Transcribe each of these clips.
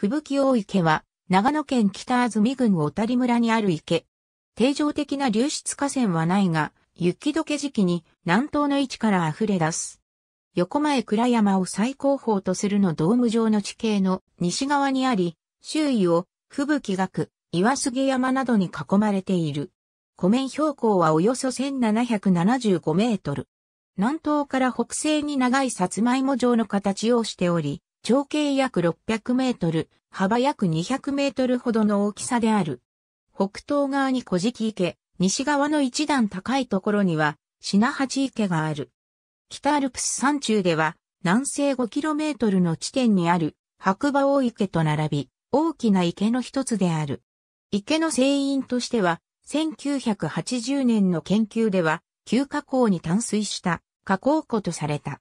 吹雪大池は、長野県北安住郡小谷村にある池。定常的な流出河川はないが、雪解け時期に南東の位置から溢れ出す。横前倉山を最高峰とするのドーム状の地形の西側にあり、周囲を吹雪岳、岩杉山などに囲まれている。湖面標高はおよそ1775メートル。南東から北西に長いマイモ状の形をしており、長径約600メートル、幅約200メートルほどの大きさである。北東側に小敷池、西側の一段高いところには、品八池がある。北アルプス山中では、南西5トルの地点にある白馬大池と並び、大きな池の一つである。池の成因としては、1980年の研究では、旧河口に淡水した河口湖とされた。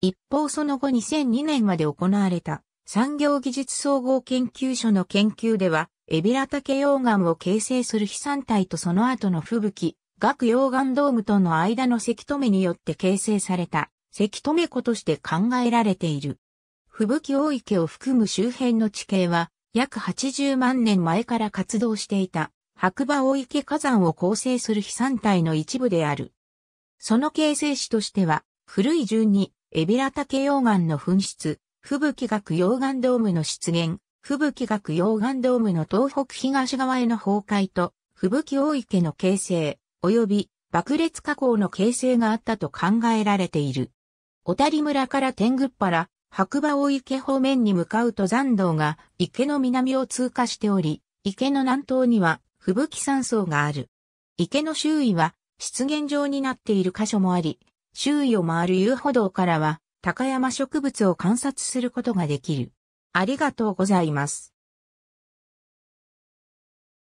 一方その後2002年まで行われた産業技術総合研究所の研究では、エビラタケ溶岩を形成する飛散体とその後の吹雪、学溶岩ドームとの間の関留止めによって形成された、関留止め湖として考えられている。吹雪大池を含む周辺の地形は、約80万年前から活動していた、白馬大池火山を構成する飛散体の一部である。その形成史としては、古い順に、エビラ竹溶岩の噴出、吹雪学溶岩ドームの出現、吹雪学溶岩ドームの東北東側への崩壊と、吹雪大池の形成、及び爆裂火口の形成があったと考えられている。小谷村から天狗原、白馬大池方面に向かう登山道が池の南を通過しており、池の南東には吹雪山荘がある。池の周囲は湿原状になっている箇所もあり、周囲を回る遊歩道からは、高山植物を観察することができる。ありがとうございます。